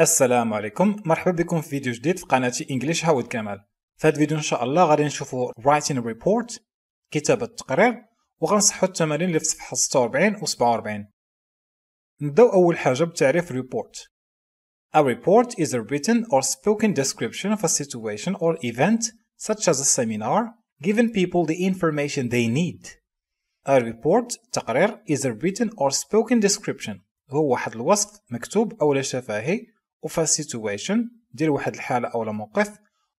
السلام عليكم مرحبا بكم في فيديو جديد في قناتي انجليش هاود كمال في هذا الفيديو ان شاء الله غادي نشوفوا writing report كتابة تقرير وغنصحوا التمارين اللي في صفحة 46 و 47 نبداو اول حاجة بتعريف report A report is a written or spoken description of a situation or event such as a seminar giving people the information they need A report تقرير is a written or spoken description هو واحد الوصف مكتوب أو لا شفاهي of a situation دير واحد الحالة أو موقف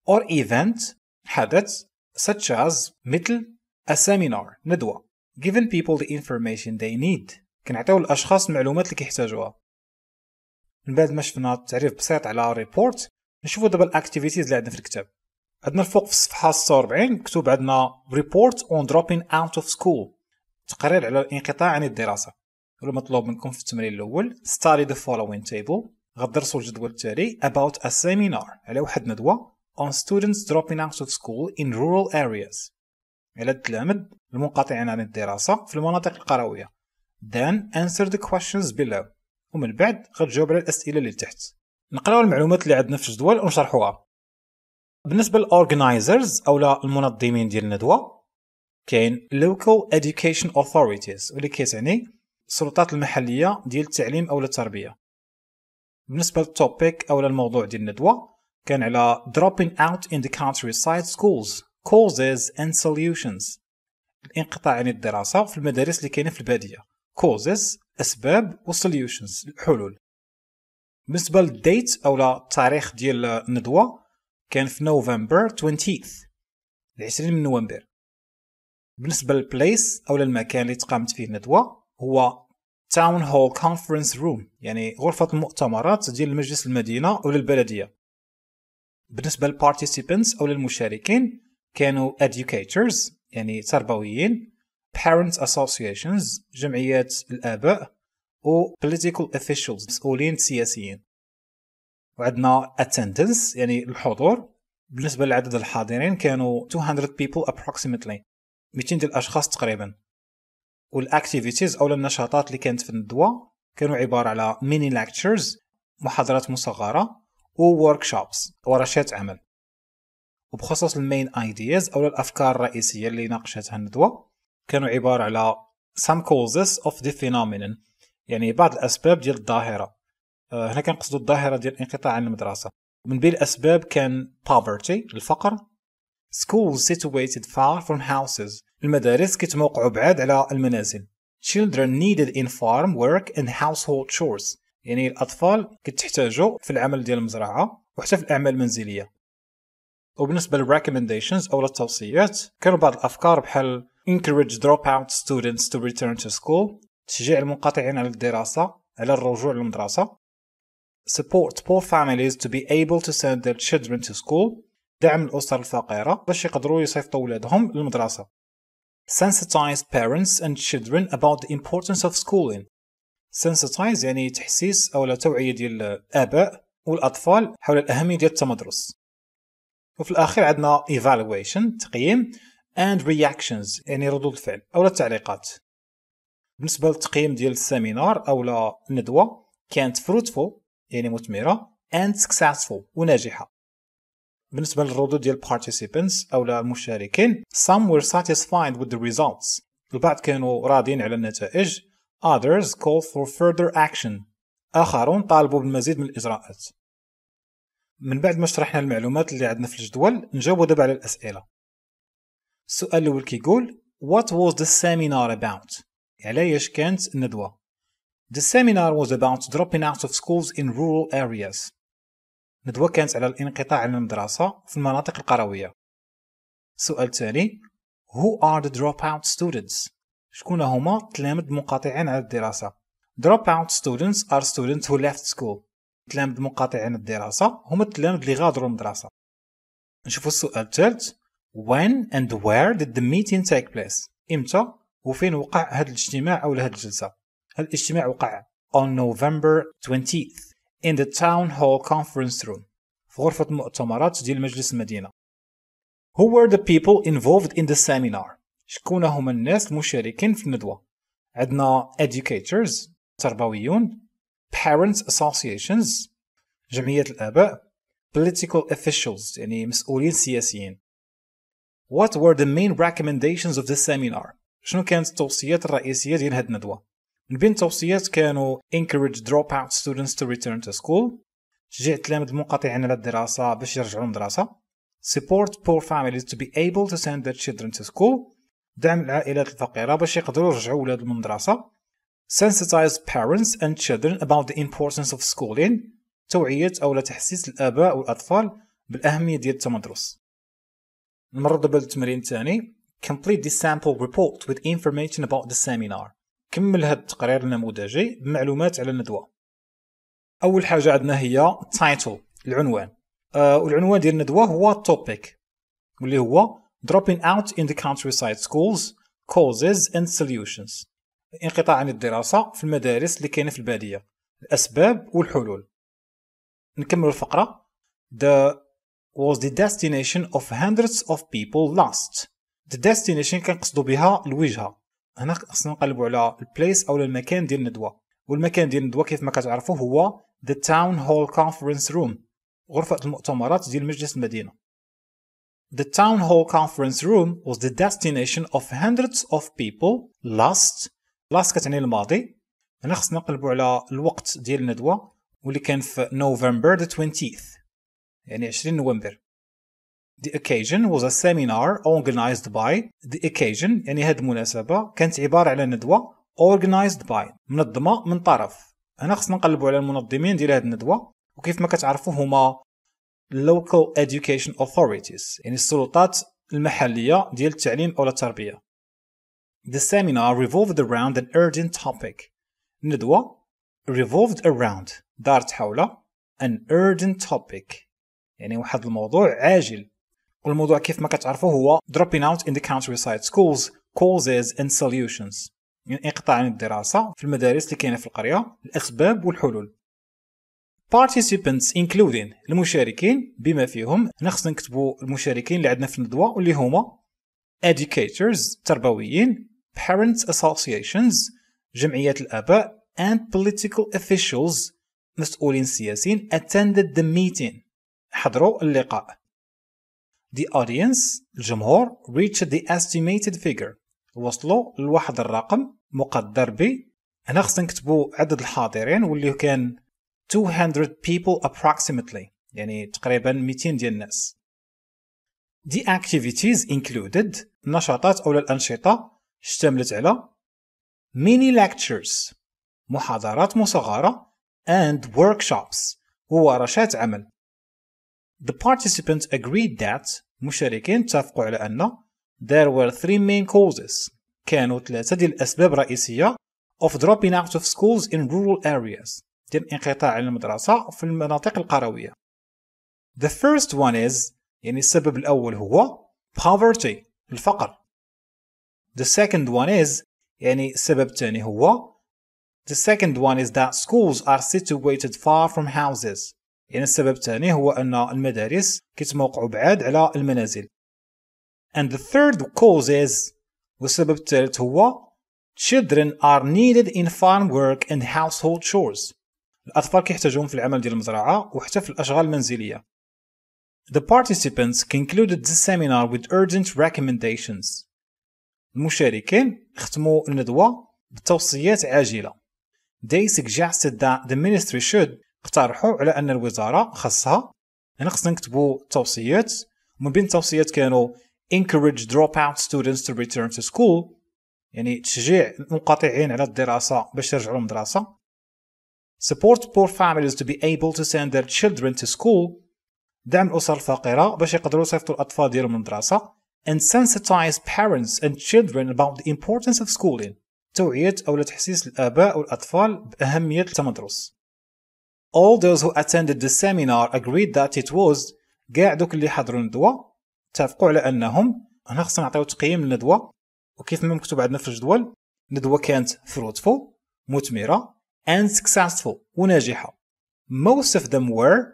or event حدث such as مثل a seminar ندوة giving people the information they need كنعطيو الأشخاص المعلومات اللي كيحتاجوها من بعد ما شفنا تعريف بسيط على ريبورت نشوفوا دابا الاكتيفيتيز اللي عندنا في الكتاب عندنا الفوق في الصفحة 46 مكتوب عندنا report on dropping out of school تقرير على الانقطاع عن الدراسة المطلوب منكم في التمرين الأول study the following table غدرسوا الجدول التالي about a seminar على واحد ندوة on students dropping out of school in rural areas على التلامذ المنقطعين عن الدراسة في المناطق القروية then answer the questions below ومن بعد غتجاوب على الأسئلة اللي تحت نقراو المعلومات اللي عندنا في الجدول ونشرحوها بالنسبة للأورغنايزرز أو المنظمين ديال الندوة كاين local education authorities واللي كتعني السلطات المحلية ديال التعليم أو التربية بالنسبه للتوبيك او للموضوع ديال الندوه كان على dropping out in the countryside schools causes and solutions الانقطاع عن الدراسه في المدارس اللي كاينه في الباديه causes اسباب و solutions الحلول بالنسبه للديت او التاريخ ديال الندوه كان في نوفمبر 20 th العشرين من نوفمبر بالنسبه للبليس او المكان اللي تقامت فيه الندوه هو تاون هول كونفرنس روم يعني غرفه المؤتمرات ديال مجلس المدينه او البلديه بالنسبه للبارتيسيبنتس او للمشاركين كانوا educators يعني تربويين parents associations جمعيات الاباء و political officials مسؤولين سياسيين وعندنا attendance يعني الحضور بالنسبه لعدد الحاضرين كانوا 200 people approximately 200 ديال الاشخاص تقريبا والاكتيفيتيز او النشاطات اللي كانت في الندوه كانوا عباره على ميني ليكتشرز محاضرات مصغره ووركشوبس ورشات عمل وبخصوص المين ايدياز او الافكار الرئيسيه اللي ناقشتها الندوه كانوا عباره على some causes of the phenomenon يعني بعض الاسباب ديال الظاهره آه، هنا كنقصدوا الظاهره ديال انقطاع عن المدرسه من بين الاسباب كان poverty الفقر schools situated far from houses المدارس كيتموقعوا بعاد على المنازل children needed in farm work and household chores يعني الأطفال كتحتاجوا في العمل ديال المزرعة وحتى في الأعمال المنزلية وبالنسبة للrecommendations أو للتوصيات كانوا بعض الأفكار بحال encourage dropout students to return to school تشجيع المنقطعين على الدراسة على الرجوع للمدرسة support poor families to be able to send their children to school دعم الأسر الفقيرة باش يقدروا يصيفطوا ولادهم للمدرسة sensitize parents and children about the importance of schooling sensitize يعني تحسيس أو توعية ديال الآباء والأطفال حول الأهمية ديال التمدرس وفي الأخير عندنا evaluation تقييم and reactions يعني ردود الفعل أو التعليقات بالنسبة للتقييم ديال السيمينار أو الندوة كانت fruitful يعني مثمرة and successful وناجحة بالنسبه للردود ديال participants او المشاركين some were satisfied with the results البعض كانوا راضين على النتائج others called for further action اخرون طالبوا بالمزيد من الاجراءات من بعد ما شرحنا المعلومات اللي عندنا في الجدول نجاوبوا دابا على الاسئله السؤال الاول كيقول what was the seminar about علاش كانت الندوه The seminar was about dropping out of schools in rural areas. ندوة كانت على الانقطاع عن المدرسة في المناطق القروية السؤال الثاني Who are the dropout students؟ شكون هما التلامذ المنقطعين عن الدراسة dropout students are students who left school التلامذ المنقطعين عن الدراسة هما التلامذ اللي غادروا المدرسة نشوفوا السؤال الثالث When and where did the meeting take place؟ إمتى وفين وقع هذا الاجتماع أو هذه الجلسة؟ هذا الاجتماع وقع on November 20th in the town hall conference room في غرفة مؤتمرات ديال مجلس المدينة Who were the people involved in the seminar شكون هما الناس المشاركين في الندوة عندنا educators تربويون parents associations جمعية الآباء political officials يعني مسؤولين سياسيين What were the main recommendations of the seminar شنو كانت التوصيات الرئيسية ديال هاد الندوة من بين التوصيات كانوا encourage dropout students to return to school شجع التلامذة المنقطعين على الدراسة باش يرجعوا للمدرسة support poor families to be able to send their children to school دعم العائلات الفقيرة باش يقدروا يرجعوا ولادهم المدرسة sensitize parents and children about the importance of schooling توعية أو تحسيس الآباء والأطفال بالأهمية ديال التمدرس نمرض بالتمرين الثاني complete the sample report with information about the seminar كمل هذا التقرير النموذجي بمعلومات على الندوه اول حاجه عندنا هي تايتل العنوان آه والعنوان ديال الندوه هو توبيك واللي هو dropping out in the countryside schools causes and solutions انقطاع عن الدراسه في المدارس اللي كاينه في الباديه الاسباب والحلول نكمل الفقره the was the destination of hundreds of people last the destination كنقصدو بها الوجهه هنا خصنا نقلبوا على البليس او المكان ديال الندوه والمكان ديال الندوه كيف ما كتعرفوا هو ذا تاون هول كونفرنس روم غرفه المؤتمرات ديال مجلس المدينه The town hall conference room was the destination of hundreds of people last last كتعني الماضي هنا خصنا نقلبوا على الوقت ديال الندوه واللي كان في يعني نوفمبر the 20th يعني 20 نوفمبر The occasion was a seminar organized by the occasion يعني هذه المناسبة كانت عبارة على ندوة organized by منظمة من طرف هنا خصنا نقلبوا على المنظمين ديال هذه الندوة وكيف ما كتعرفوا هما local education authorities يعني السلطات المحلية ديال التعليم أو التربية The seminar revolved around an urgent topic الندوة revolved around دارت حول an urgent topic يعني واحد الموضوع عاجل والموضوع كيف ما كتعرفوا هو dropping out in the countryside schools causes and solutions يعني انقطاع عن الدراسة في المدارس اللي كاينة في القرية الأسباب والحلول participants including المشاركين بما فيهم نخص نكتبوا المشاركين اللي عندنا في الندوة واللي هما educators تربويين parents associations جمعيات الآباء and political officials مسؤولين سياسيين attended the meeting حضروا اللقاء The audience الجمهور reached the estimated figure وصلوا لواحد الرقم مقدر ب هنا خصنا نكتبوا عدد الحاضرين واللي كان 200 people approximately يعني تقريبا 200 ديال الناس The activities included النشاطات أو الأنشطة اشتملت على mini lectures محاضرات مصغرة and workshops وورشات عمل The participants agreed that المشاركين اتفقوا على أن there were three main causes كانوا ثلاثة ديال الأسباب الرئيسية of dropping out of schools in rural areas ديال الانقطاع عن المدرسة في المناطق القروية the first one is يعني السبب الأول هو poverty الفقر the second one is يعني السبب الثاني هو the second one is that schools are situated far from houses يعني السبب الثاني هو أن المدارس كيتموقعوا بعاد على المنازل and the third cause is والسبب الثالث هو children are needed in farm work and household chores الأطفال كيحتاجوهم في العمل ديال المزرعة وحتى في الأشغال المنزلية The participants concluded the seminar with urgent recommendations. المشاركين ختموا الندوة بتوصيات عاجلة. They suggested that the ministry should اقترحوا على ان الوزاره خاصها هنا خصنا نكتبوا توصيات ومن بين التوصيات كانوا encourage dropout students to return to school يعني تشجيع المنقطعين على الدراسة باش يرجعوا للمدرسة support poor families to be able to send their children to school دعم الأسر الفقيرة باش يقدروا يصيفطوا الأطفال ديالهم للمدرسة and sensitize parents and children about the importance of schooling توعية أو تحسيس الآباء والأطفال بأهمية التمدرس All those who attended the seminar agreed that it was كاع دوك اللي حضروا الندوة اتفقوا على أنهم هنا خصنا نعطيو تقييم للندوة وكيف ما مكتوب عندنا في الجدول الندوة كانت fruitful مثمرة and successful وناجحة most of them were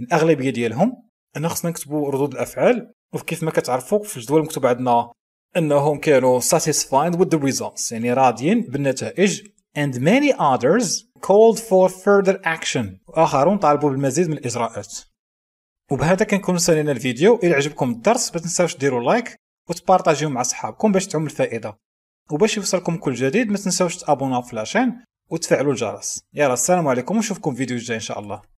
الأغلبية ديالهم هنا خصنا نكتبوا ردود الأفعال وكيف ما كتعرفوا في الجدول مكتوب عندنا أنهم كانوا satisfied with the results يعني راضيين بالنتائج and many others called for further action واخرون طالبوا بالمزيد من الاجراءات وبهذا كنكون سالينا الفيديو الى عجبكم الدرس ما تنساوش ديروا لايك وتبارطاجيو مع صحابكم باش تعم الفائده وباش يوصلكم كل جديد ما تنساوش تابوناو في لاشين وتفعلوا الجرس يلا السلام عليكم ونشوفكم فيديو جاي ان شاء الله